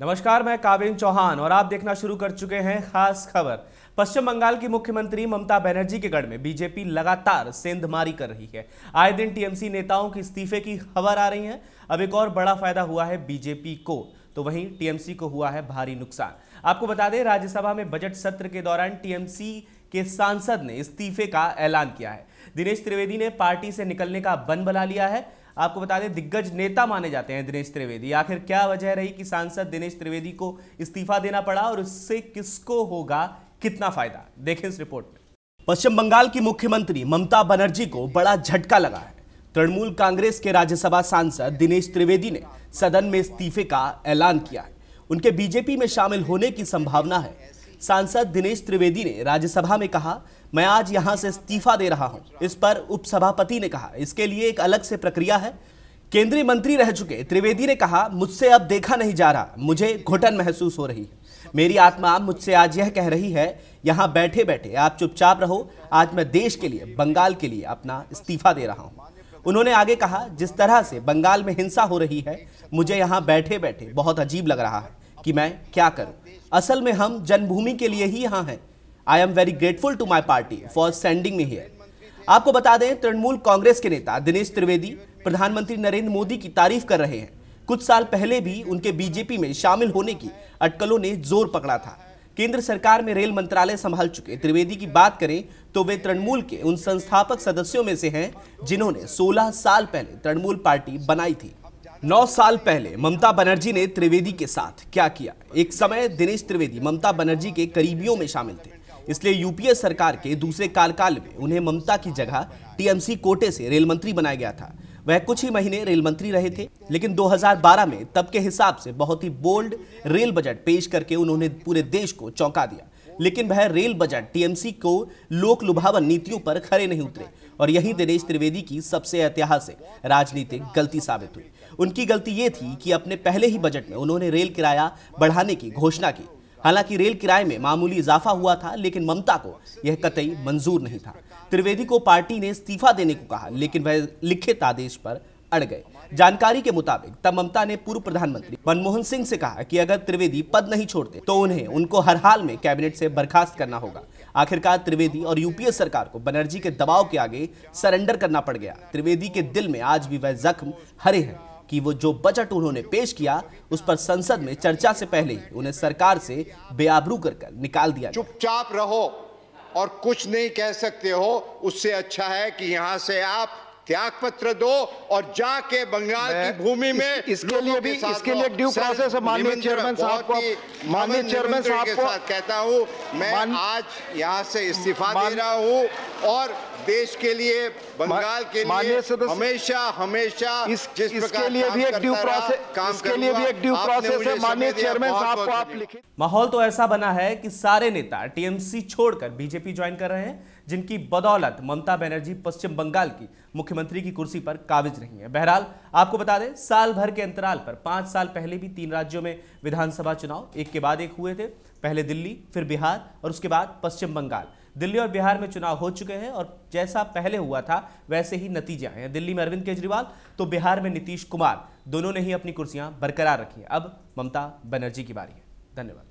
नमस्कार मैं काविन चौहान और आप देखना शुरू कर चुके हैं खास खबर पश्चिम बंगाल की मुख्यमंत्री ममता बनर्जी के गढ़ में बीजेपी लगातार सेंधमारी कर रही है आए दिन टीएमसी नेताओं के इस्तीफे की खबर आ रही है अब एक और बड़ा फायदा हुआ है बीजेपी को तो वहीं टीएमसी को हुआ है भारी नुकसान आपको बता दें राज्यसभा में बजट सत्र के दौरान टीएमसी के सांसद ने इस्तीफे का ऐलान किया है दिनेश त्रिवेदी ने पार्टी से निकलने का बन बना लिया है आपको बता दें दिग्गज नेता माने जाते हैं दिनेश त्रिवेदी आखिर क्या वजह रही कि सांसद दिनेश त्रिवेदी को इस्तीफा देना पड़ा और इससे किसको होगा कितना फायदा देखें इस रिपोर्ट में पश्चिम बंगाल की मुख्यमंत्री ममता बनर्जी को बड़ा झटका लगा है तृणमूल कांग्रेस के राज्यसभा सांसद दिनेश त्रिवेदी ने सदन में इस्तीफे का ऐलान किया है उनके बीजेपी में शामिल होने की संभावना है सांसद दिनेश त्रिवेदी ने राज्यसभा में कहा मैं आज यहां से इस्तीफा दे रहा हूं इस पर उपसभापति ने कहा इसके लिए एक अलग से प्रक्रिया है केंद्रीय मंत्री रह चुके त्रिवेदी ने कहा मुझसे अब देखा नहीं जा रहा मुझे घुटन महसूस हो रही है मेरी आत्मा मुझसे आज यह कह रही है यहाँ बैठे बैठे आप चुपचाप रहो आज मैं देश के लिए बंगाल के लिए अपना इस्तीफा दे रहा हूँ उन्होंने आगे कहा जिस तरह से बंगाल में हिंसा हो रही है मुझे यहाँ बैठे बैठे बहुत अजीब लग रहा है कि मैं क्या करूं असल में हम जन्मभूमि के लिए ही यहाँ हैं I am very grateful to my party for sending me here आपको बता दें तृणमूल कांग्रेस के नेता दिनेश त्रिवेदी प्रधानमंत्री नरेंद्र मोदी की तारीफ कर रहे हैं कुछ साल पहले भी उनके बीजेपी में शामिल होने की अटकलों ने जोर पकड़ा था केंद्र सरकार में रेल मंत्रालय संभाल चुके त्रिवेदी की बात करें तो वे तृणमूल के उन संस्थापक सदस्यों में से हैं जिन्होंने 16 साल पहले तृणमूल पार्टी बनाई थी नौ साल पहले ममता बनर्जी ने त्रिवेदी के साथ क्या किया एक समय दिनेश त्रिवेदी ममता बनर्जी के करीबियों में शामिल थे इसलिए यूपीए सरकार के दूसरे कार्यकाल में उन्हें ममता की जगह टीएमसी कोटे से रेल मंत्री बनाया गया था वह कुछ ही महीने रेल मंत्री रहे थे लेकिन 2012 में तब के हिसाब से बहुत ही बोल्ड रेल बजट पेश करके उन्होंने पूरे देश को चौंका दिया लेकिन वह रेल बजट टीएमसी को लोक लुभावन नीतियों पर खरे नहीं उतरे और यही दिनेश त्रिवेदी की सबसे ऐतिहासिक राजनीतिक गलती साबित हुई उनकी गलती ये थी कि अपने पहले ही बजट में उन्होंने रेल किराया बढ़ाने की घोषणा की हालांकि रेल किराए में मामूली इजाफा हुआ था लेकिन ममता को यह कतई मंजूर नहीं था त्रिवेदी को पार्टी ने इस्तीफा देने को कहा लेकिन वह लिखित आदेश पर अड़ गए जानकारी के मुताबिक तब ममता ने पूर्व प्रधानमंत्री मनमोहन सिंह से कहा कि अगर त्रिवेदी पद नहीं छोड़ते तो उन्हें उनको हर हाल में कैबिनेट से बर्खास्त करना होगा आखिरकार त्रिवेदी और यूपीए सरकार को बनर्जी के दबाव के आगे सरेंडर करना पड़ गया त्रिवेदी के दिल में आज भी वह जख्म हरे हैं कि वो जो बजट उन्होंने पेश किया उस पर संसद में चर्चा से पहले ही उन्हें सरकार से बेआबरू कर, कर निकाल दिया चुपचाप रहो और कुछ नहीं कह सकते हो उससे अच्छा है कि यहां से आप त्याग पत्र दो और जाके बंगाल की भूमि में इस, इसके लिए भी इसके लिए ड्यू प्रोसेस माननीय चेयरमैन साहब को माननीय चेयरमैन साहब के साथ कहता हूँ मैं आज यहाँ से इस्तीफा दे रहा हूँ और देश के लिए बंगाल के लिए हमेशा हमेशा इस, जिस इसके लिए भी एक ड्यू प्रोसेस काम के लिए भी एक ड्यू प्रोसेस है माननीय चेयरमैन साहब को आप लिखे माहौल तो ऐसा बना है कि सारे नेता टीएमसी छोड़कर बीजेपी ज्वाइन कर रहे हैं जिनकी बदौलत ममता बनर्जी पश्चिम बंगाल की मुख्यमंत्री की कुर्सी पर काबिज रही हैं बहरहाल आपको बता दें साल भर के अंतराल पर पाँच साल पहले भी तीन राज्यों में विधानसभा चुनाव एक के बाद एक हुए थे पहले दिल्ली फिर बिहार और उसके बाद पश्चिम बंगाल दिल्ली और बिहार में चुनाव हो चुके हैं और जैसा पहले हुआ था वैसे ही नतीजे आए हैं दिल्ली में अरविंद केजरीवाल तो बिहार में नीतीश कुमार दोनों ने ही अपनी कुर्सियां बरकरार रखी हैं अब ममता बनर्जी की बारी है धन्यवाद